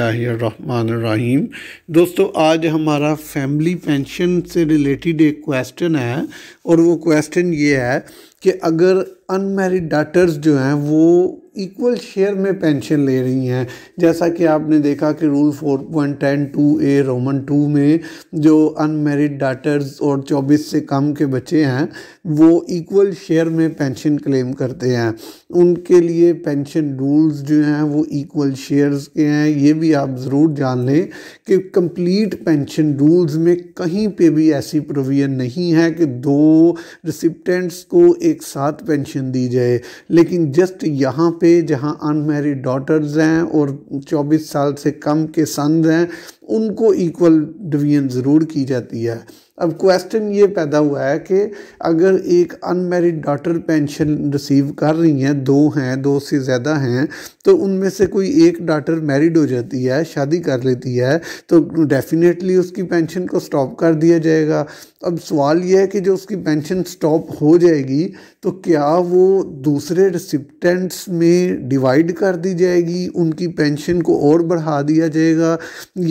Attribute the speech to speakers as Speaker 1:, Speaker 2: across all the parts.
Speaker 1: रहीम दोस्तों आज हमारा फैमिली पेंशन से रिलेटेड एक क्वेश्चन है और वो क्वेश्चन ये है कि अगर अनमेरिड डाटर्स जो हैं वो इक्वल शेयर में पेंशन ले रही हैं जैसा कि आपने देखा कि rule four point ten two A roman two में जो अनमेरिड डाटर्स और चौबीस से कम के बच्चे हैं वो इक्वल शेयर में पेंशन क्लेम करते हैं उनके लिए पेंशन रूल्स जो हैं वो इक्वल शेयर्स के हैं ये भी आप ज़रूर जान लें कि कंप्लीट पेंशन रूल्स में कहीं पे भी ऐसी प्रोविज़न नहीं है कि दो रिसिप्टेंट्स को एक साथ पेंशन एजुकेशन दी जाए लेकिन जस्ट यहाँ पे जहाँ अनमेरिड डॉटर्स हैं और 24 साल से कम के सन्स हैं उनको इक्वल डिवीजन ज़रूर की जाती है अब क्वेश्चन ये पैदा हुआ है कि अगर एक अनमेरिड डॉटर पेंशन रिसीव कर रही हैं दो हैं दो से ज़्यादा हैं तो उनमें से कोई एक डॉटर मैरिड हो जाती है शादी कर लेती है तो डेफिनेटली उसकी पेंशन को स्टॉप कर दिया जाएगा अब सवाल यह है कि जो उसकी पेंशन स्टॉप हो जाएगी तो क्या वो दूसरे रिसिप्टेंट्स में डिवाइड कर दी जाएगी उनकी पेंशन को और बढ़ा दिया जाएगा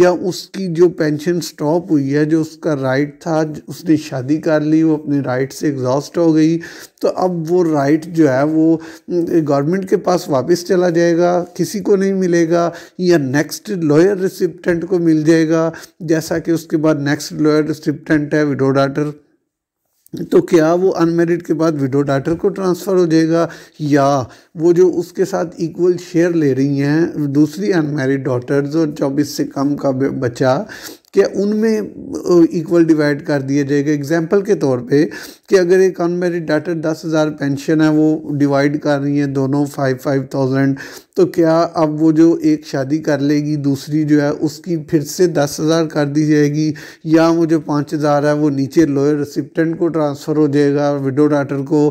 Speaker 1: या उसकी जो पेंशन स्टॉप हुई है जो उसका राइट था उसने शादी कर ली वो अपने राइट से एग्जॉस्ट हो गई तो अब वो राइट जो है वो गवर्नमेंट के पास वापस चला जाएगा किसी को नहीं मिलेगा या नेक्स्ट लॉयर रिसिप्टेंट को मिल जाएगा जैसा कि उसके बाद नेक्स्ट लॉयर रिसिप्टेंट है विडो डाटर तो क्या वो अनमेरिड के बाद विडो डाटर को ट्रांसफ़र हो जाएगा या वो जो उसके साथ इक्वल शेयर ले रही हैं दूसरी अनमेरिड डॉटर्स और चौबीस से कम का बच्चा कि उनमें इक्वल डिवाइड कर दिया जाएगा एग्जाम्पल के तौर पे कि अगर एक अनमेरिड डाटर दस हज़ार पेंशन है वो डिवाइड कर रही है दोनों फाइव फाइव थाउजेंड तो क्या अब वो जो एक शादी कर लेगी दूसरी जो है उसकी फिर से दस हज़ार कर दी जाएगी या वो जो पाँच हज़ार है वो नीचे लोअर रिसिप्टेंट को ट्रांसफ़र हो जाएगा विडो डाटर को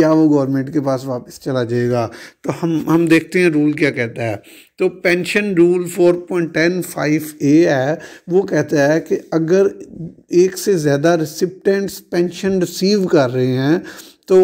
Speaker 1: या वो गवर्नमेंट के पास वापस चला जाएगा तो हम हम देखते हैं रूल क्या कहता है तो पेंशन रूल 4.105 ए है वो कहता है कि अगर एक से ज़्यादा रिसिप्टेंट्स पेंशन रिसीव कर रहे हैं तो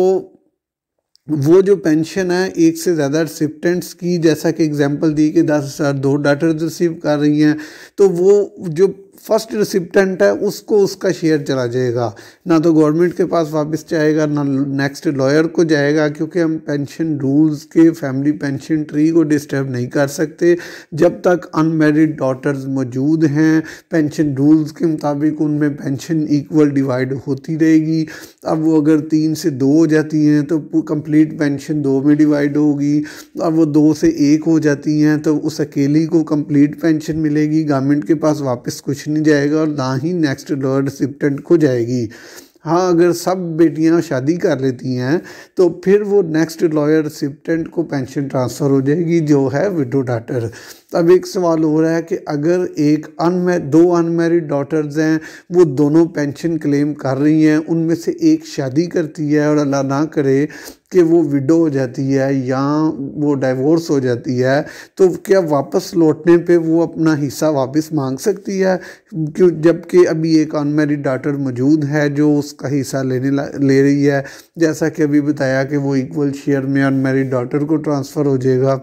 Speaker 1: वो जो पेंशन है एक से ज़्यादा रिसिप्टेंट्स की जैसा कि एग्जांपल दी कि दस हज़ार दो डाटर रिसीव कर रही हैं तो वो जो फर्स्ट रिसिप्टेंट है उसको उसका शेयर चला जाएगा ना तो गवर्नमेंट के पास वापस जाएगा ना नेक्स्ट लॉयर को जाएगा क्योंकि हम पेंशन रूल्स के फैमिली पेंशन ट्री को डिस्टर्ब नहीं कर सकते जब तक अनमेरिड डॉटर्स मौजूद हैं पेंशन रूल्स के मुताबिक उनमें पेंशन इक्वल डिवाइड होती रहेगी अब वो अगर तीन से दो हो जाती हैं तो कंप्लीट पेंशन दो में डिवाइड होगी अब वो दो से एक हो जाती हैं तो उस अकेली को कंप्लीट पेंशन मिलेगी गवर्नमेंट के पास वापस कुछ नहीं नहीं जाएगा और ना ही नेक्स्ट डोर रिसिप्टेंट को जाएगी हाँ अगर सब बेटियां शादी कर लेती हैं तो फिर वो नेक्स्ट लॉयर रिसिप्टेंट को पेंशन ट्रांसफ़र हो जाएगी जो है विडो डाटर अब एक सवाल हो रहा है कि अगर एक अन दो अनमेरिड डॉटर्स हैं वो दोनों पेंशन क्लेम कर रही हैं उनमें से एक शादी करती है और अल्लाह ना करे कि वो विडो हो जाती है या वो डाइवोर्स हो जाती है तो क्या वापस लौटने पे वो अपना हिस्सा वापस मांग सकती है क्यों जबकि अभी एक अनमेरिड डाटर मौजूद है जो उसका हिस्सा लेने ले रही है जैसा कि अभी बताया कि वो इक्वल शेयर में अनमेरिड डाटर को ट्रांसफ़र हो जाएगा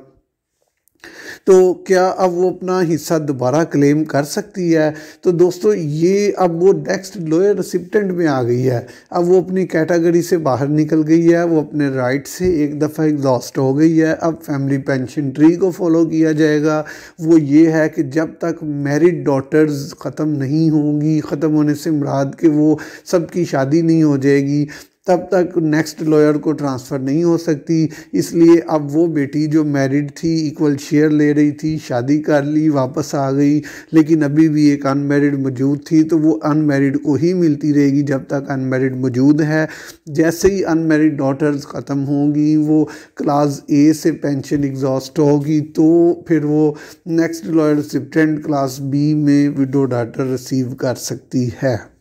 Speaker 1: तो क्या अब वो अपना हिस्सा दोबारा क्लेम कर सकती है तो दोस्तों ये अब वो नेक्स्ट लोयर रिसिप्टेंट में आ गई है अब वो अपनी कैटेगरी से बाहर निकल गई है वो अपने राइट से एक दफ़ा एग्जॉस्ट हो गई है अब फैमिली पेंशन ट्री को फॉलो किया जाएगा वो ये है कि जब तक मैरिड डॉटर्स ख़त्म नहीं होंगी ख़त्म होने से मुराद के वो सबकी शादी नहीं हो जाएगी तब तक नेक्स्ट लॉयर को ट्रांसफ़र नहीं हो सकती इसलिए अब वो बेटी जो मैरिड थी इक्वल शेयर ले रही थी शादी कर ली वापस आ गई लेकिन अभी भी एक अनमेरिड मौजूद थी तो वो अनमेरिड को ही मिलती रहेगी जब तक अनमेरिड मौजूद है जैसे ही अनमेरिड डॉटर्स ख़त्म होंगी वो क्लास ए से पेंशन एग्जॉस्ट होगी तो फिर वो next lower recipient class B में विडो डाटर रिसीव कर सकती है